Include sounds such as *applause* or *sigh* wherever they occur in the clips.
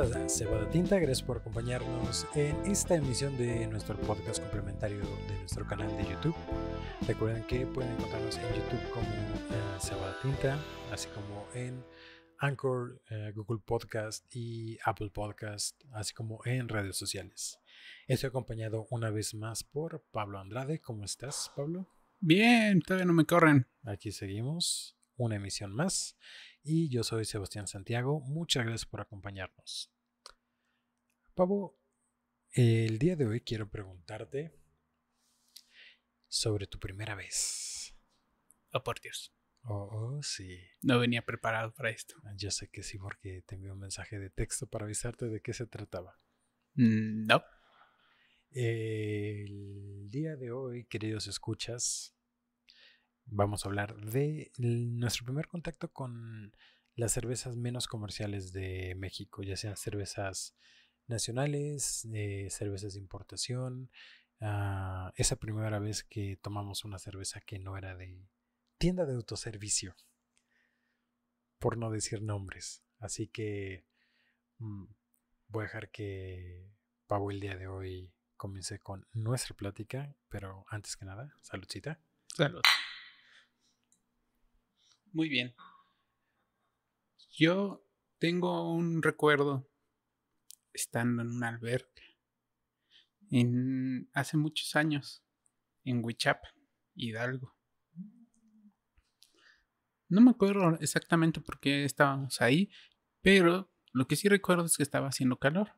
a Cebada Tinta, gracias por acompañarnos en esta emisión de nuestro podcast complementario de nuestro canal de YouTube. Recuerden que pueden encontrarnos en YouTube como Cebada eh, Tinta, así como en Anchor, eh, Google Podcast y Apple Podcast, así como en redes sociales. Estoy acompañado una vez más por Pablo Andrade. ¿Cómo estás, Pablo? Bien, todavía no me corren. Aquí seguimos, una emisión más y yo soy Sebastián Santiago. Muchas gracias por acompañarnos. Pavo, el día de hoy quiero preguntarte sobre tu primera vez. Oh, por Dios. Oh, oh sí. No venía preparado para esto. Ah, yo sé que sí, porque te envié un mensaje de texto para avisarte de qué se trataba. Mm, no. El día de hoy, queridos escuchas, vamos a hablar de nuestro primer contacto con las cervezas menos comerciales de México, ya sean cervezas nacionales, eh, cervezas de importación, ah, esa primera vez que tomamos una cerveza que no era de tienda de autoservicio, por no decir nombres. Así que mm, voy a dejar que Pablo el día de hoy comience con nuestra plática, pero antes que nada, saludcita. Salud muy bien. Yo tengo un recuerdo estando en una alberca en, hace muchos años en Huichap, Hidalgo. No me acuerdo exactamente por qué estábamos ahí, pero lo que sí recuerdo es que estaba haciendo calor.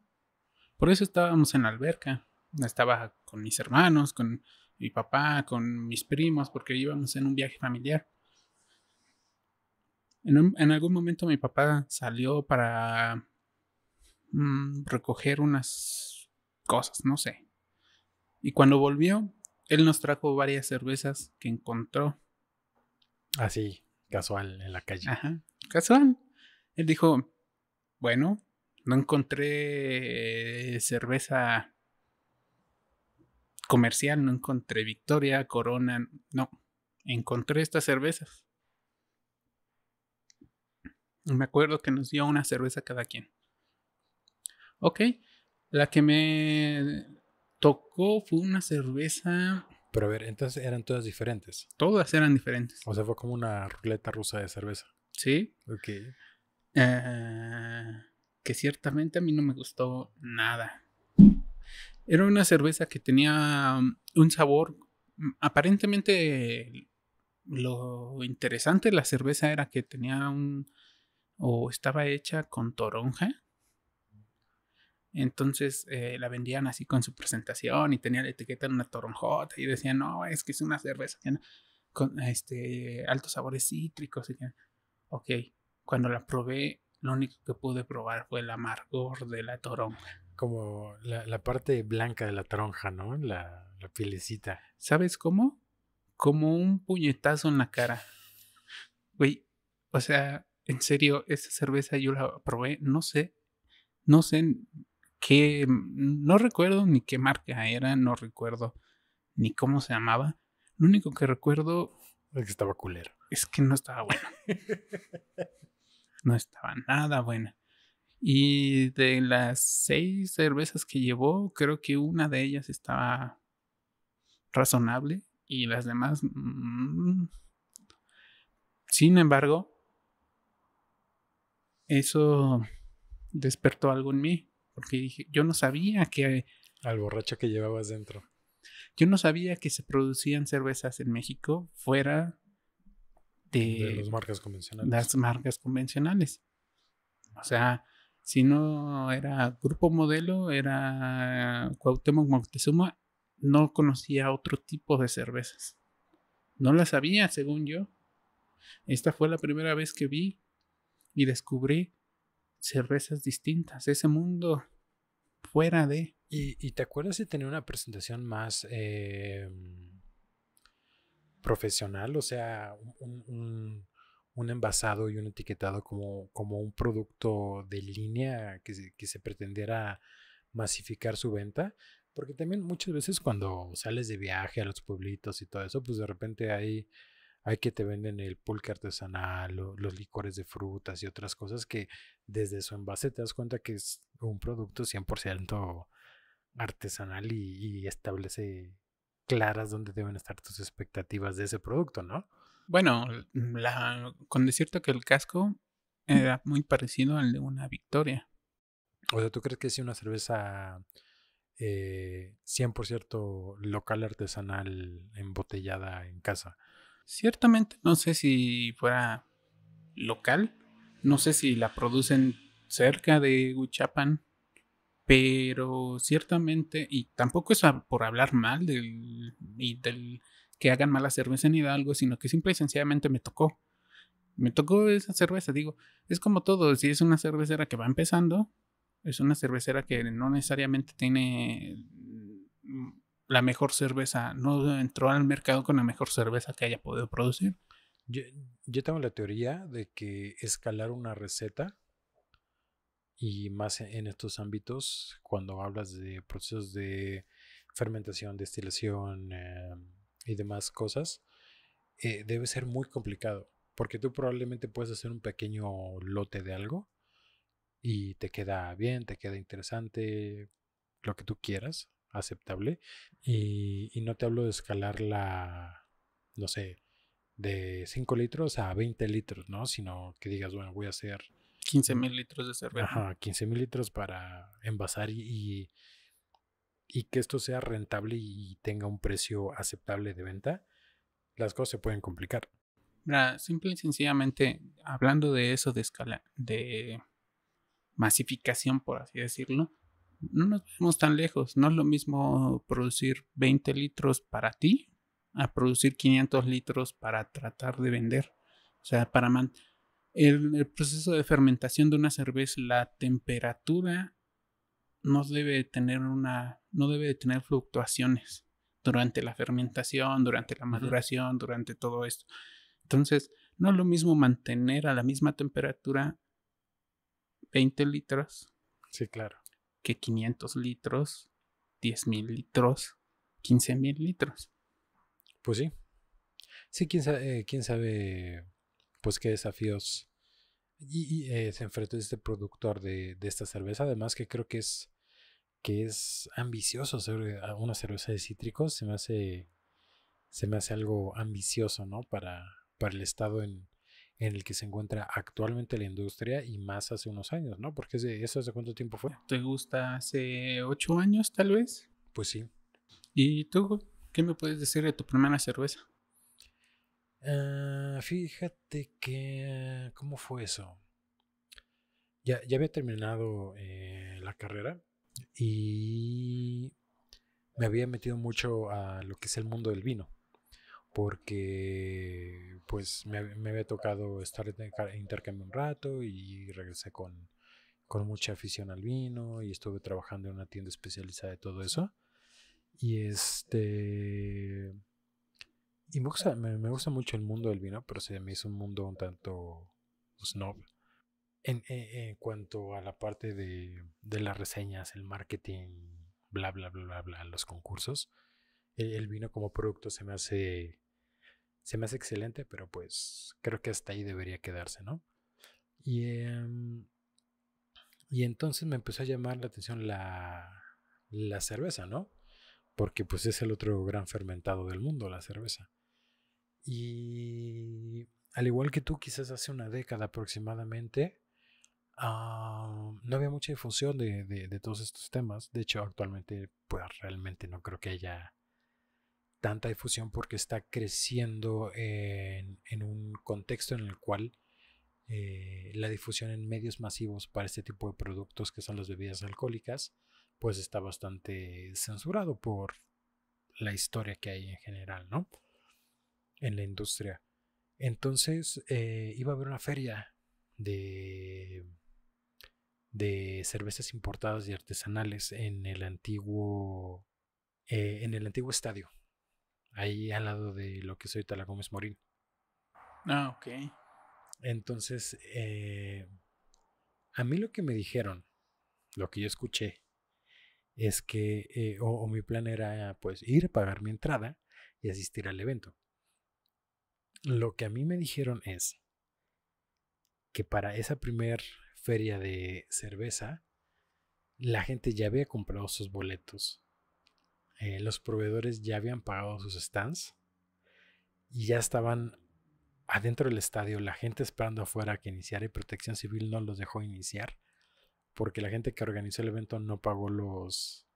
Por eso estábamos en la alberca. Estaba con mis hermanos, con mi papá, con mis primos, porque íbamos en un viaje familiar. En, algún momento mi papá salió para mm, recoger unas cosas, no sé. Y cuando volvió, él nos trajo varias cervezas que encontró. Así, casual, en la calle. Ajá, casual. Él dijo, bueno, no encontré eh, cerveza comercial, no encontré Victoria, Corona, no. Encontré estas cervezas. Me acuerdo que nos dio una cerveza cada quien. Ok, la que me tocó fue una cerveza. Pero a ver, entonces eran todas diferentes. Todas eran diferentes. O sea, fue como una ruleta rusa de cerveza. Sí. Ok. Eh, que ciertamente a mí no me gustó nada. Era una cerveza que tenía um, un sabor. Mm, aparentemente, lo interesante de la cerveza era que tenía un o estaba hecha con toronja. Entonces eh, la vendían así con su presentación y tenía la etiqueta en una toronjota y decían, no, es que es una cerveza con este, altos sabores cítricos. ok, cuando la probé, lo único que pude probar fue el amargor de la toronja. Como la, parte blanca de la toronja, ¿no? La, la ¿Sabes cómo? Como un puñetazo en la cara. Güey, o sea, en serio, esa cerveza yo la probé, no sé, no sé qué, mm, no recuerdo ni qué marca era, no recuerdo ni cómo se llamaba. Lo único que recuerdo... Es que estaba culero. Es que no estaba buena. no estaba nada buena. Y de las seis cervezas que llevó, creo que una de ellas estaba razonable y las demás... Mm, mm, Sin embargo, eso despertó algo en mí, porque dije, yo no sabía que... Al borracho que llevabas dentro. Yo no sabía que se producían cervezas en México fuera de, de las marcas convencionales. Las marcas convencionales. O sea, si no era Grupo Modelo, era Cuauhtémoc Moctezuma, no conocía otro tipo de cervezas. No las sabía, según yo. Esta fue la primera vez que vi y descubrí cervezas distintas, ese mundo fuera de... ¿Y, te acuerdas de tener una presentación más eh, profesional? O sea, un, envasado y un etiquetado como, como un producto de línea que se, que se pretendiera masificar su venta. Porque también muchas veces cuando sales de viaje a los pueblitos y todo eso, pues de repente hay hay que te venden el pulque artesanal, los licores de frutas y otras cosas que desde su envase te das cuenta que es un producto 100% artesanal y, establece claras dónde deben estar tus expectativas de ese producto, ¿no? Bueno, mm, con decirte que el casco mm. era muy parecido al de una Victoria. O sea, ¿tú crees que es una cerveza eh, 100% local artesanal embotellada en casa Ciertamente no sé si fuera local, no sé si la producen cerca de Huichapan, pero ciertamente, y tampoco es por hablar mal del, y del que hagan mala cerveza en Hidalgo, sino que simple y sencillamente me tocó. Me tocó esa cerveza, digo, es como todo, si es una cervecera que va empezando, es una cervecera que no necesariamente tiene la mejor cerveza, no entró al mercado con la mejor cerveza que haya podido producir. Yo, tengo la teoría de que escalar una receta y más en estos ámbitos, cuando hablas de procesos de fermentación, destilación eh, y demás cosas, eh, debe ser muy complicado, porque tú probablemente puedes hacer un pequeño lote de algo y te queda bien, te queda interesante, lo que tú quieras, aceptable. Y, no te hablo de escalar la, no sé, de 5 litros a 20 litros, ¿no? Sino que digas, bueno, voy a hacer... 15 mil litros de cerveza. 15 mil litros para envasar y, y, que esto sea rentable y tenga un precio aceptable de venta, las cosas se pueden complicar. simple y sencillamente, hablando de eso de escala, de masificación, por así decirlo, no nos vamos tan lejos. No es lo mismo producir 20 litros para ti a producir 500 litros para tratar de vender. O sea, para el, proceso de fermentación de una cerveza, la temperatura no debe tener una, no debe tener fluctuaciones durante la fermentación, durante la maduración, durante todo esto. Entonces, no es lo mismo mantener a la misma temperatura 20 litros. Sí, claro que 500 litros, 10 mil litros, 15 mil litros. Pues sí. Sí, quién sabe, eh, quién sabe pues qué desafíos y, eh, se enfrenta este productor de, esta cerveza. Además que creo que es que es ambicioso hacer eh, una cerveza de cítricos. Se me hace, se me hace algo ambicioso, ¿no? Para, para el estado en, en el que se encuentra actualmente la industria y más hace unos años, ¿no? Porque eso hace cuánto tiempo fue. ¿Te gusta hace ocho años tal vez? Pues sí. ¿Y tú qué me puedes decir de tu primera cerveza? Ah, fíjate que, ¿cómo fue eso? Ya, había terminado eh, la carrera y me había metido mucho a lo que es el mundo del vino porque pues me, había tocado estar en intercambio un rato y regresé con, mucha afición al vino y estuve trabajando en una tienda especializada de todo eso. Y este... Y me gusta, me, gusta mucho el mundo del vino, pero se me hizo un mundo un tanto snob. Pues, e, en, cuanto a la parte de, las reseñas, el marketing, bla, bla, bla, bla, los concursos, e, el vino como producto se me hace se me hace excelente, pero pues creo que hasta ahí debería quedarse, ¿no? Y, em, entonces me empezó a llamar la atención la, cerveza, ¿no? Porque pues es el otro gran fermentado del mundo, la cerveza. Y al igual que tú, quizás hace una década aproximadamente, ah, no había mucha difusión de, de, todos estos temas. De hecho, actualmente, pues realmente no creo que haya tanta difusión porque está creciendo en, un contexto en el cual eh, la difusión en medios masivos para este tipo de productos que son las bebidas alcohólicas, pues está bastante censurado por la historia que hay en general, ¿no? En la industria. Entonces eh, iba a haber una feria de, de cervezas importadas y artesanales en el antiguo, eh, en el antiguo estadio ahí al lado de lo que soy Tala Gómez Morín. Ah, ok. Entonces, eh, a mí lo que me dijeron, lo que yo escuché, es que, eh, o, mi plan era pues ir a pagar mi entrada y asistir al evento. Lo que a mí me dijeron es que para esa primer feria de cerveza, la gente ya había comprado sus boletos eh, los proveedores ya habían pagado sus stands y ya estaban adentro del estadio, la gente esperando afuera que iniciara y Protección Civil no los dejó iniciar porque la gente que organizó el evento no pagó los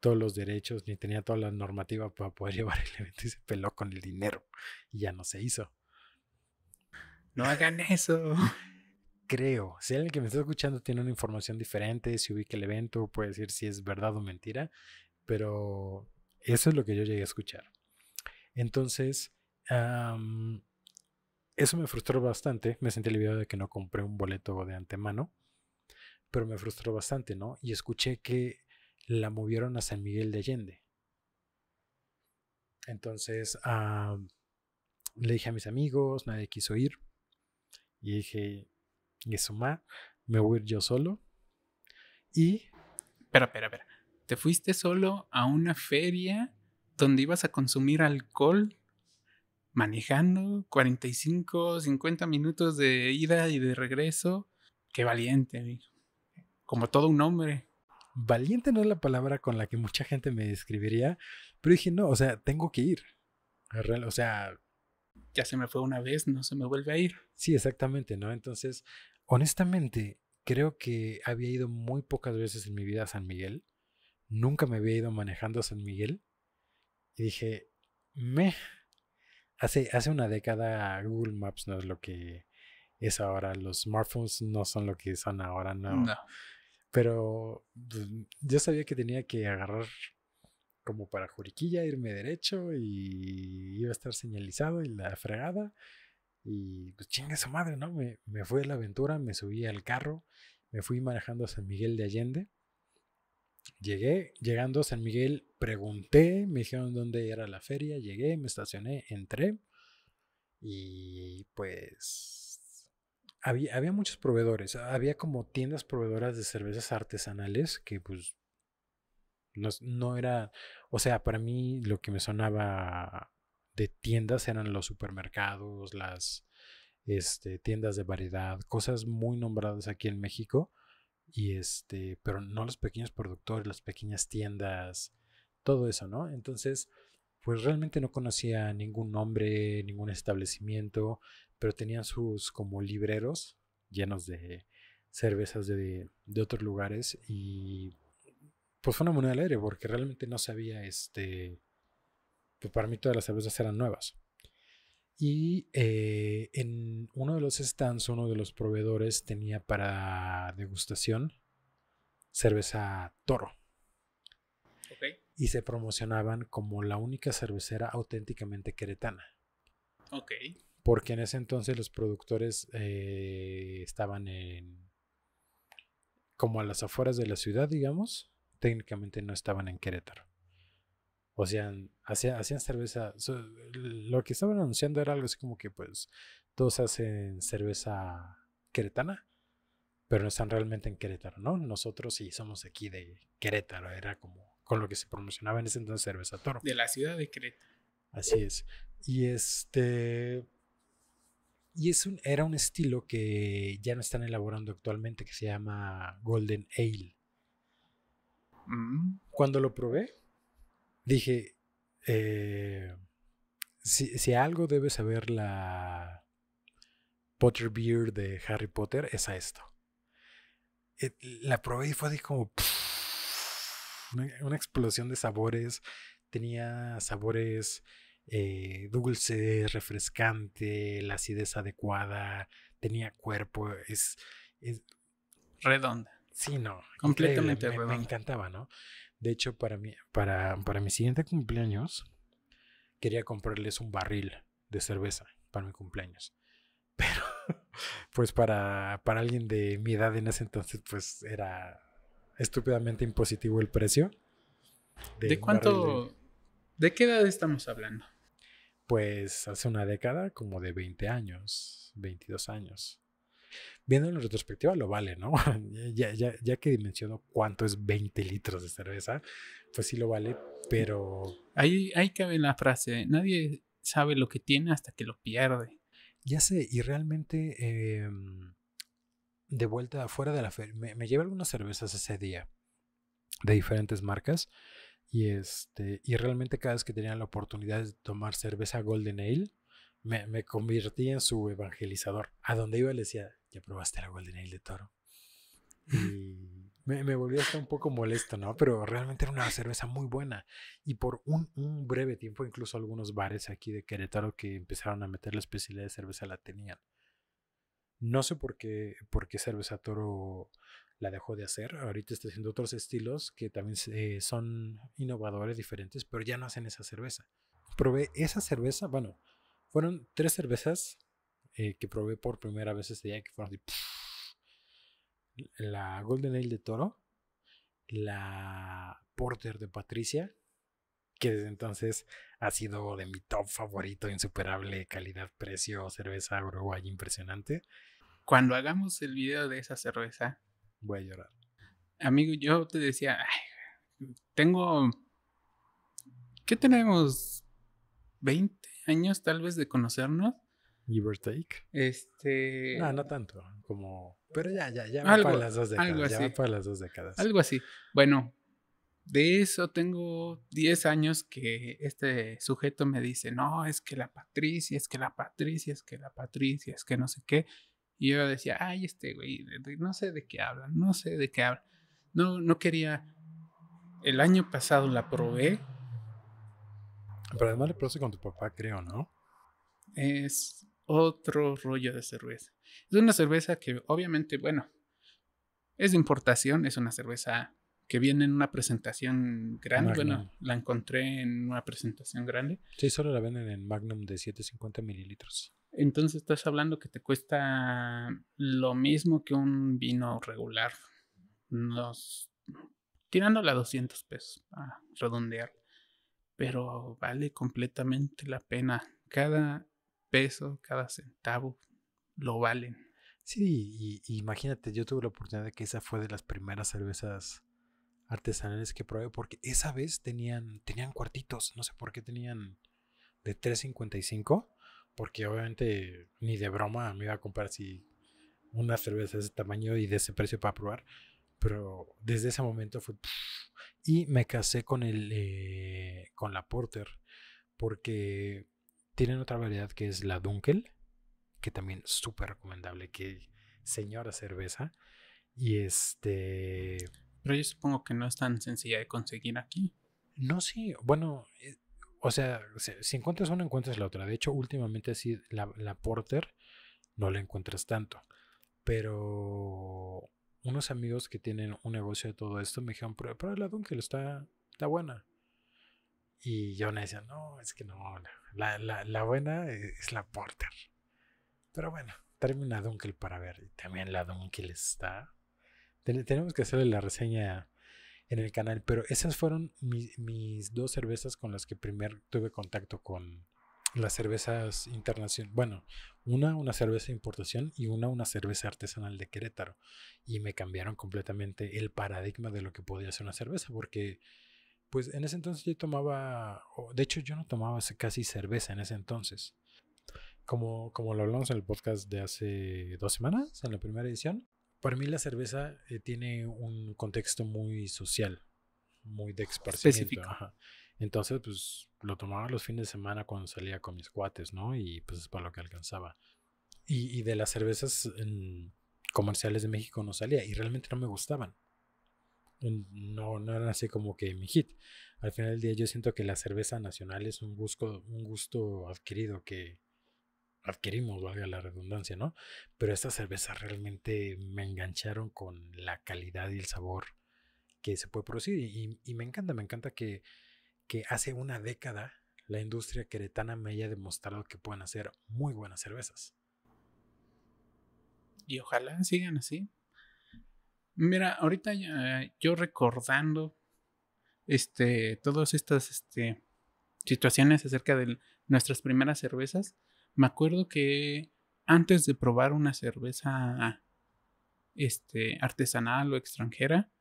todos los derechos ni tenía toda la normativa para poder *laughs* llevar el evento y se peló con el dinero y ya no se hizo. No hagan eso. Creo, si alguien que me está escuchando tiene una información diferente, si ubica el evento, puede decir si es verdad o mentira, pero eso es lo que yo llegué a escuchar. Entonces, eso me frustró bastante. Me sentí aliviado de que no compré un boleto de antemano, pero me frustró bastante, ¿no? Y escuché que la movieron a San Miguel de Allende. Entonces, ah, le dije a mis amigos, nadie quiso ir. Y dije, y eso más, me voy a ir yo solo. Y. Espera, espera, espera te fuiste solo a una feria donde ibas a consumir alcohol manejando 45, 50 minutos de ida y de regreso. Qué valiente, como todo un hombre. Valiente no es la palabra con la que mucha gente me describiría, pero dije, no, o sea, tengo que ir. O sea... Ya se me fue una vez, no se me vuelve a ir. Sí, exactamente, ¿no? Entonces, honestamente, creo que había ido muy pocas veces en mi vida a San Miguel Nunca me había ido manejando San Miguel. Y dije, me. Hace, hace una década Google Maps no es lo que es ahora. Los smartphones no son lo que son ahora, no. Pero pues, yo sabía que tenía que agarrar como para Juriquilla, irme derecho y iba a estar señalizado y la fregada. Y pues chinga esa madre, ¿no? Me, me fui a la aventura, me subí al carro, me fui manejando San Miguel de Allende. Llegué, llegando a San Miguel, pregunté, me dijeron dónde era la feria, llegué, me estacioné, entré y pues había, muchos proveedores, había como tiendas proveedoras de cervezas artesanales que pues no, no era, o sea, para mí lo que me sonaba de tiendas eran los supermercados, las este, tiendas de variedad, cosas muy nombradas aquí en México y este, pero no los pequeños productores, las pequeñas tiendas, todo eso, ¿no? Entonces, pues realmente no conocía ningún nombre, ningún establecimiento, pero tenían sus como libreros llenos de cervezas de, otros lugares y pues fue una moneda al porque realmente no sabía este, pues, para mí todas las cervezas eran nuevas. Y eh, en uno de los stands, uno de los proveedores tenía para degustación cerveza toro. Y se promocionaban como la única cervecera auténticamente queretana. Porque en ese entonces los productores eh, estaban en. como a las afueras de la ciudad, digamos. Técnicamente no estaban en Querétaro. O sea, hacían, cerveza. lo que estaban anunciando era algo así como que, pues, todos hacen cerveza queretana, pero no están realmente en Querétaro, ¿no? Nosotros sí somos aquí de Querétaro, era como con lo que se promocionaba en ese entonces cerveza toro. De la ciudad de Querétaro. Así es. Y este. Y es un, era un estilo que ya no están elaborando actualmente, que se llama Golden Ale. Mm. Cuando lo probé, dije, eh, si, si, algo debe saber la Potter Beer de Harry Potter, es a esto. Eh, la probé y fue así como *sniffs* una, explosión de sabores. Tenía sabores eh, dulce, refrescante, la acidez adecuada, tenía cuerpo, es... es redonda. Sí, no. Completamente me encantaba, ¿no? De hecho, para mi, para, mi siguiente cumpleaños, quería comprarles un barril de cerveza para mi cumpleaños. *laughs* Pero, pues para, alguien de mi edad en ese entonces, pues era estúpidamente impositivo el precio. ¿De, cuánto? De... de... qué edad estamos hablando? Pues hace una década, como de 20 años, 22 años. Viendo en retrospectiva lo vale, ¿no? *laughs* ya, que dimensiono cuánto es 20 litros de cerveza, pues sí lo vale, pero... Ahí, ahí cabe la frase, nadie sabe lo que tiene hasta que lo pierde. Ya sé, y realmente em, de vuelta afuera de la feria, me, llevé algunas cervezas ese día de diferentes marcas. Y, este, y realmente cada vez que tenía la oportunidad de tomar cerveza Golden Ale, me, me, convertí en su evangelizador. A donde iba le decía, ya probaste la Golden Ale de toro. *laughs* Y me, me volví hasta un poco molesto, ¿no? Pero realmente era una cerveza muy buena. Y por un, breve tiempo, incluso algunos bares aquí de Querétaro que empezaron a meter la especialidad de cerveza la tenían. No sé por qué, por qué Cerveza Toro la dejó de hacer. Ahorita está haciendo otros estilos que también eh, son innovadores, diferentes, pero ya no hacen esa cerveza. Probé esa cerveza, bueno, fueron tres cervezas eh, que probé por primera vez ese día, que fueron así. la Golden Ale de Toro, la Porter de Patricia, que desde entonces ha sido de mi top favorito, insuperable, calidad, precio, cerveza Uruguay impresionante. Cuando hagamos el video de esa cerveza, voy a llorar. Amigo, yo te decía, tengo... ¿Qué tenemos? ¿20? años tal vez de conocernos. Give Este. No, no tanto. Como. Pero ya, ya, ya algo, para las dos décadas. Algo así. Ya Algo así. Bueno, de eso tengo 10 años que este sujeto me dice: No, es que la Patricia, es que la Patricia, es que la Patricia, es que no sé qué. Y yo decía: Ay, este güey, no sé de qué habla, no sé de qué habla. No, no quería. El año pasado la probé pero además le con tu papá, creo, ¿no? Es otro rollo de cerveza. Es una cerveza que obviamente, bueno, es de importación, es una cerveza que viene en una presentación grande. Bueno, la encontré en una presentación grande. Sí, solo la venden en Magnum de 750 mililitros. Entonces estás hablando que te cuesta lo mismo que un vino regular. nos tirando a 200 pesos, a redondear pero vale completamente la pena. Cada peso, cada centavo lo valen. Sí, y, imagínate, yo tuve la oportunidad de que esa fue de las primeras cervezas artesanales que probé, porque esa vez tenían, tenían cuartitos, no sé por qué tenían de 3.55, porque obviamente ni de broma me iba a comprar si una cerveza de ese tamaño y de ese precio para probar. Pero desde ese momento fue... Y me casé con, el, eh, con la Porter, porque tienen otra variedad que es la Dunkel, que también es súper recomendable, que señora cerveza. Y este... Pero yo supongo que no es tan sencilla de conseguir aquí. No, sí, bueno, eh, o sea, si encuentras una, encuentras la otra. De hecho, últimamente sí, la, la Porter no la encuentras tanto. Pero unos amigos que tienen un negocio de todo esto me dijeron, pero la Dunkel, está, la buena. Y yo me decía, no, es que no, la, buena e, es la Porter. Pero bueno, termina Dunkel para ver. Y también la Dunkel está. Tenemos que hacerle la reseña en el canal, pero esas fueron mis dos cervezas con las que primero tuve contacto con, las cervezas internacionales, bueno, una una cerveza de importación y una una cerveza artesanal de Querétaro. Y me cambiaron completamente el paradigma de lo que podía ser una cerveza, porque pues en ese entonces yo tomaba, de hecho yo no tomaba casi cerveza en ese entonces. Como, como lo hablamos en el podcast de hace dos semanas, en la primera edición, para mí la cerveza eh, tiene un contexto muy social, muy de esparcimiento. Entonces, pues lo tomaba los fines de semana cuando salía con mis cuates, ¿no? Y pues es para lo que alcanzaba. Y, de las cervezas comerciales de México no salía y realmente no me gustaban. No, no eran así como que mi hit. Al final del día yo siento que la cerveza nacional es un gusto, adquirido que adquirimos, valga la redundancia, ¿no? Pero estas cervezas realmente me engancharon con la calidad y el sabor que se puede producir. y me encanta, me encanta que que hace una década la industria queretana me haya demostrado que pueden hacer muy buenas cervezas. Y ojalá sigan así. Mira, ahorita eh, yo recordando este, todas estas este, situaciones acerca de nuestras primeras cervezas, me acuerdo que antes de probar una cerveza este, artesanal o extranjera,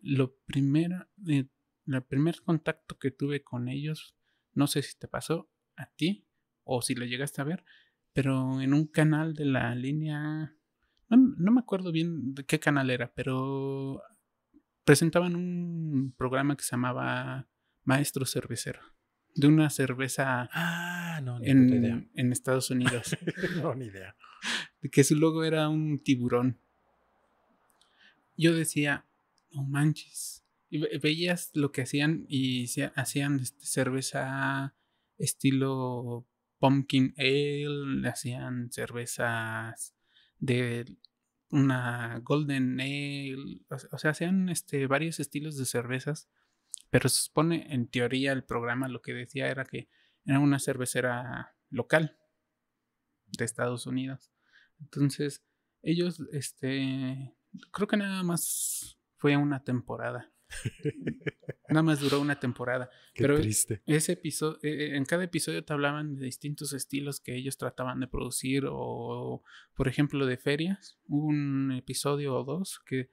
lo primero, eh, el primer contacto que tuve con ellos, no sé si te pasó a ti o si lo llegaste a ver, pero en un canal de la línea, no, me acuerdo bien de qué canal era, pero presentaban un programa que se llamaba Maestro Cervecero de una cerveza ah, en, en, Estados Unidos. *laughs* no, ni idea. Que su logo era un tiburón. Yo decía, no manches, veías lo que hacían y hacían este, cerveza estilo pumpkin ale, hacían cervezas de una golden ale, o sea, hacían este, varios estilos de cervezas, pero se supone en teoría el programa lo que decía era que era una cervecera local de Estados Unidos. Entonces, ellos, este, creo que nada más fue una temporada. Nada más duró una temporada. pero Ese episodio, eh, en cada episodio te hablaban de distintos estilos que ellos trataban de producir o, por ejemplo, de ferias. Hubo un episodio o dos que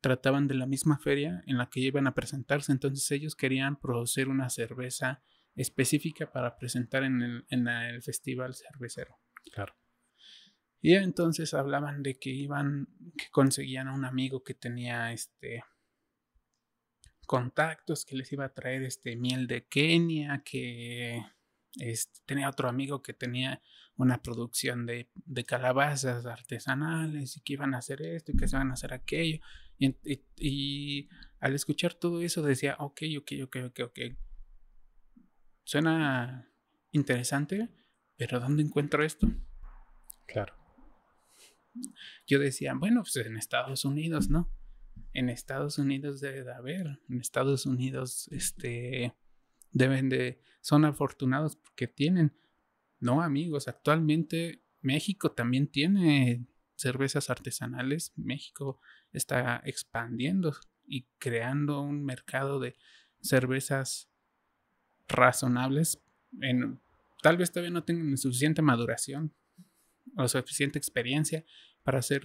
trataban de la misma feria en la que iban a presentarse. Entonces ellos querían producir una cerveza específica para presentar en el festival cervecero. Claro. Y entonces hablaban de que iban, que conseguían a un amigo que tenía este contactos que les iba a traer este miel de Kenia, que este, tenía otro amigo que tenía una producción de, calabazas artesanales y que iban a hacer esto y que se van a hacer aquello. Y, y, al escuchar todo eso decía, ok, ok, ok, ok, ok. Suena interesante, pero ¿dónde encuentro esto? Claro. Yo decía, bueno, pues en Estados Unidos, ¿no? en Estados Unidos debe de haber. En Estados Unidos, este, deben de, son afortunados porque tienen. No, amigos, actualmente México también tiene cervezas artesanales. México está expandiendo y creando un mercado de cervezas razonables. En, tal vez todavía no tengan suficiente maduración o suficiente experiencia para hacer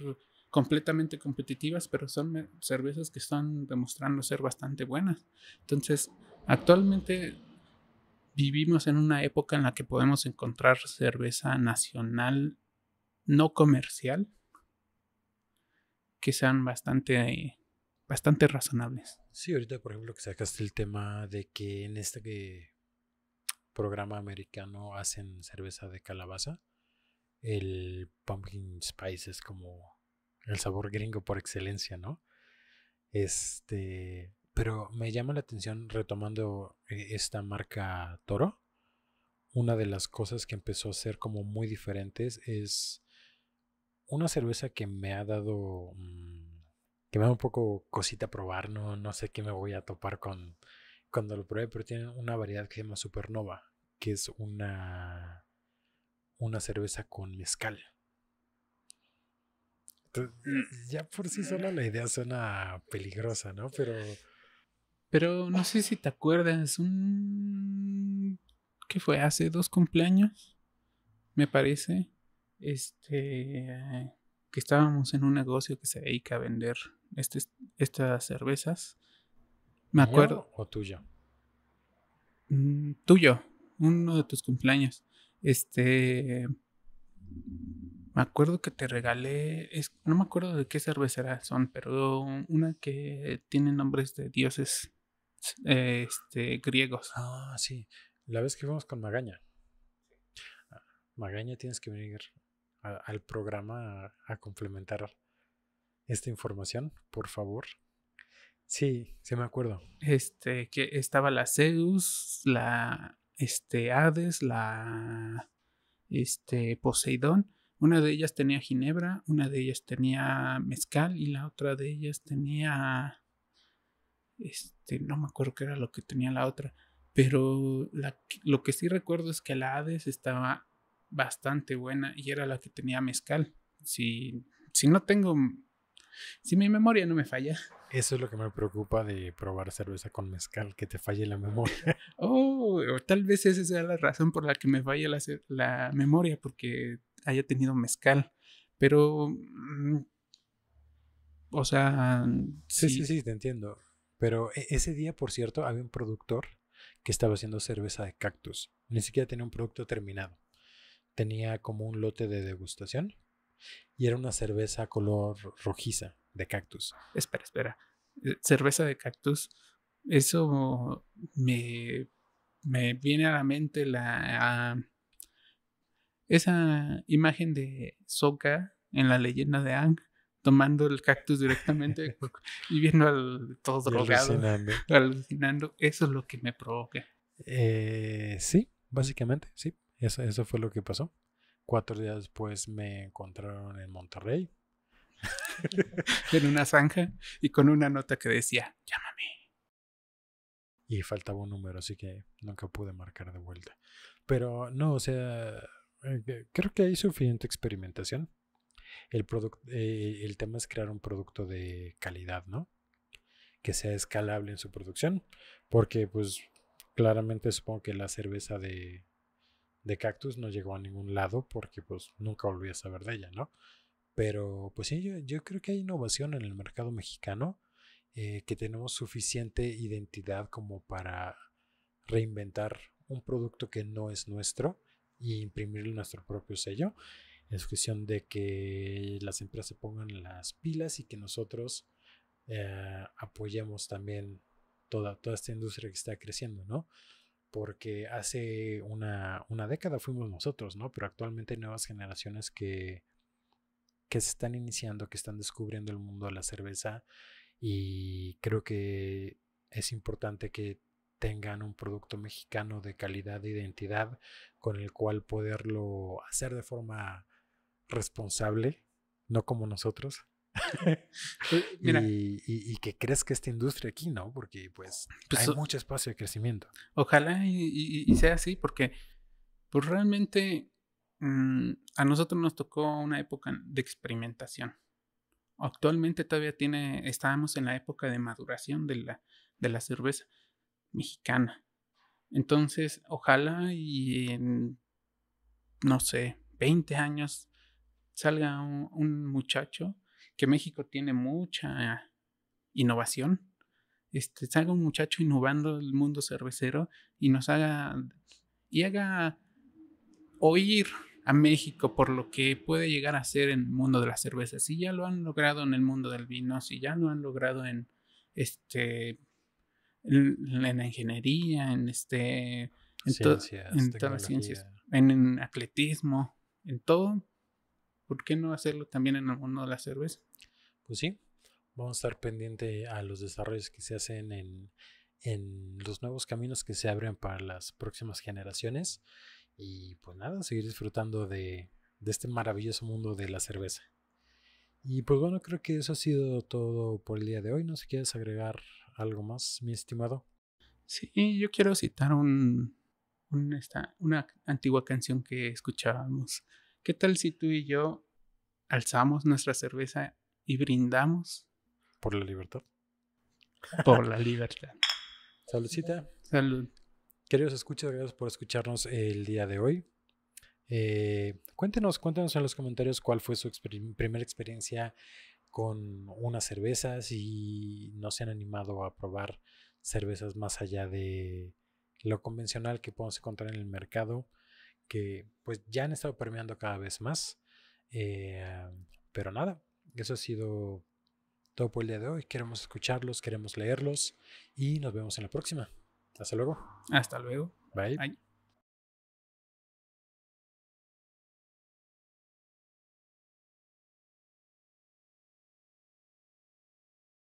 completamente competitivas, pero son cervezas que están demostrando ser bastante buenas. Entonces, actualmente vivimos en una época en la que podemos encontrar cerveza nacional no comercial que sean bastante bastante razonables. Sí, ahorita por ejemplo que sacaste el tema de que en este programa americano hacen cerveza de calabaza, el pumpkin spice es como el sabor gringo por excelencia, ¿no? Este, pero me llama la atención retomando eh, esta marca Toro. Una de las cosas que empezó a ser como muy diferentes es una cerveza que me ha dado mm, que me da un poco cosita probar, no, no sé qué me voy a topar con cuando lo pruebe, pero tiene una variedad que se llama Supernova, que es una una cerveza con mezcal. Pues, ya por sí sola la idea suena peligrosa, ¿no? Pero. Pero no sé si te acuerdas, un. ¿Qué fue? Hace dos cumpleaños, me parece. Este. Ah, que estábamos en un negocio que se dedica a vender este, estas cervezas. Me acuerdo. ¿O tuyo? Mm, tuyo. Uno de tus cumpleaños. Este. Me acuerdo que te regalé, no me acuerdo de qué cerveceras son, pero una que tiene nombres de dioses este, griegos. Ah, sí. La vez que fuimos con Magaña. Ah, Magaña, tienes que venir al programa a, complementar esta información, por favor. Sí, sí me acuerdo. Este, que estaba la Zeus, la este, Hades, la este, Poseidón una de ellas tenía ginebra, una de ellas tenía mezcal y la otra de ellas tenía... Este, no me acuerdo qué era lo que tenía la otra, pero lo que sí recuerdo es que la Hades estaba bastante buena y era la que tenía mezcal. Si, si no tengo... Si mi memoria no me falla. Eso es lo que me preocupa de probar cerveza con mezcal, que te falle la memoria. *laughs* oh, o tal vez esa sea la razón por la que me falla la, la memoria, porque haya tenido mezcal, pero... Mm, o sea... Sí, sí, sí, te entiendo. Pero e, ese día, por cierto, había un productor que estaba haciendo cerveza de cactus. Ni siquiera tenía un producto terminado. Tenía como un lote de degustación y era una cerveza color rojiza de cactus. Espera, espera. Eh, cerveza de cactus. Eso me, me viene a la mente la, ah, esa imagen de Soka en la leyenda de Ang tomando el cactus directamente *laughs* y viendo al todo drogado, alucinando. *laughs* alucinando. Eso es lo que me provoca. Eh, sí, básicamente, sí. Eso, eso fue lo que pasó. Cuatro días después me encontraron en Monterrey. *laughs* en una zanja y con una nota que decía, llámame. Y faltaba un número, así que nunca pude marcar de vuelta. Pero no, o sea, eh, creo que hay suficiente experimentación. El, eh, el tema es crear un producto de calidad, ¿no? Que sea escalable en su producción, porque pues claramente supongo que la cerveza de, cactus no llegó a ningún lado porque pues nunca volví a saber de ella, ¿no? Pero pues sí, yo, creo que hay innovación en el mercado mexicano, eh, que tenemos suficiente identidad como para reinventar un producto que no es nuestro y imprimirle nuestro propio sello. Es cuestión de que las empresas se pongan las pilas y que nosotros eh, apoyemos también toda, toda esta industria que está creciendo, ¿no? Porque hace una, década fuimos nosotros, ¿no? Pero actualmente hay nuevas generaciones que, que se están iniciando, que están descubriendo el mundo de la cerveza y creo que es importante que tengan un producto mexicano de calidad e identidad con el cual poderlo hacer de forma responsable, no como nosotros. *laughs* Pues, y, crees que crezca esta industria aquí, ¿no? Porque pues, pues hay mucho espacio de crecimiento. Ojalá y, sea así, porque pues realmente mm, a nosotros nos tocó una época de experimentación. Actualmente todavía tiene, estábamos en la época de maduración de la, de la cerveza mexicana. Entonces, ojalá y en, no sé, 20 años salga un, muchacho, que México tiene mucha innovación, este, salga un muchacho innovando el mundo cervecero y nos haga, y haga oír a México por lo que puede llegar a ser en el mundo de las cervezas. Si ya lo han logrado en el mundo del vino, si ya lo han logrado en este en la ingeniería, en este en, ciencias, en todas las ciencias, en, atletismo, en todo. ¿Por qué no hacerlo también en el mundo de la cerveza? Pues sí, vamos a estar pendiente a los desarrollos que se hacen en, los nuevos caminos que se abren para las próximas generaciones. Y pues nada, seguir disfrutando de, de este maravilloso mundo de la cerveza. Y pues bueno, creo que eso ha sido todo por el día de hoy. No sé si quieres agregar algo más, mi estimado? Sí, yo quiero citar un, una antigua canción que escuchábamos. ¿Qué tal si tú y yo alzamos nuestra cerveza y brindamos? Por la libertad. Por *laughs* la libertad. Saludcita. Salud. Queridos escuchas, gracias por escucharnos el día de hoy. Eh, cuéntenos, cuéntenos en los comentarios cuál fue su primera experiencia con unas cervezas y no se han animado a probar cervezas más allá de lo convencional que podemos encontrar en el mercado, que pues ya han estado permeando cada vez más. Eh, pero nada, eso ha sido todo por el día de hoy. Queremos escucharlos, queremos leerlos y nos vemos en la próxima. Hasta luego. Hasta luego. Bye. Bye.